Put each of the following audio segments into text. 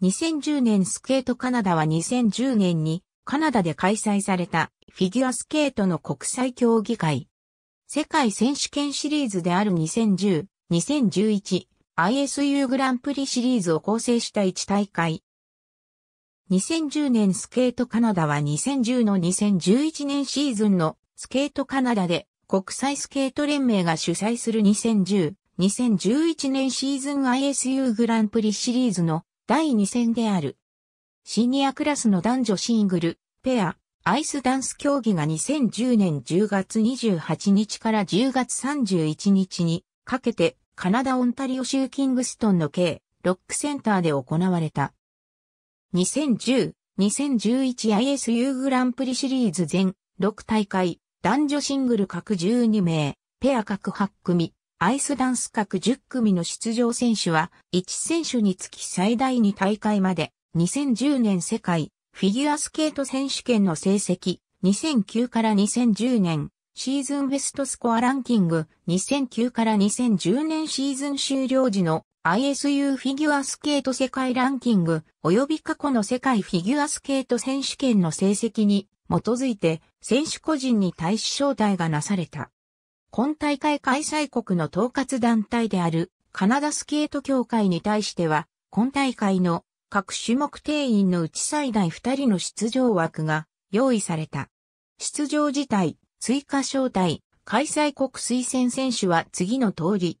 2010年スケートカナダは2010年にカナダで開催されたフィギュアスケートの国際競技会。世界選手権シリーズである2010、2011 ISU グランプリシリーズを構成した1大会。2010年スケートカナダは2010の2011年シーズンのスケートカナダで国際スケート連盟が主催する2010、2011年シーズン ISU グランプリシリーズの第2戦である。シニアクラスの男女シングル、ペア、アイスダンス競技が2010年10月28日から10月31日にかけてカナダ・オンタリオ州キングストンの K、ロックセンターで行われた。2010、2011ISU グランプリシリーズ全6大会、男女シングル各12名、ペア各8組、アイスダンス各10組の出場選手は、1選手につき最大2大会まで、2010年世界フィギュアスケート選手権の成績、2009から2010年シーズンベストスコアランキング、2009から2010年シーズン終了時の ISU フィギュアスケート世界ランキング、及び過去の世界フィギュアスケート選手権の成績に基づいて選手個人に対し招待がなされた。今大会開催国の統括団体であるカナダスケート協会に対しては、今大会の各種目定員のうち最大2人の出場枠が用意された。出場自体、追加招待、開催国推薦選手は次の通り。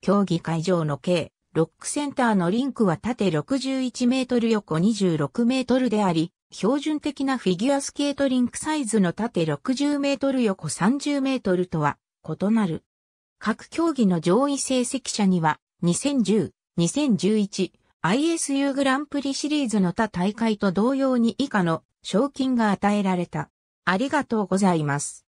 競技会場の計、ロックセンターのリンクは縦61メートル横26メートルであり、標準的なフィギュアスケートリンクサイズの縦60メートル横30メートルとは異なる。各競技の上位成績者には、2010、2011、ISU グランプリシリーズの他大会と同様に以下の賞金が与えられた。ありがとうございます。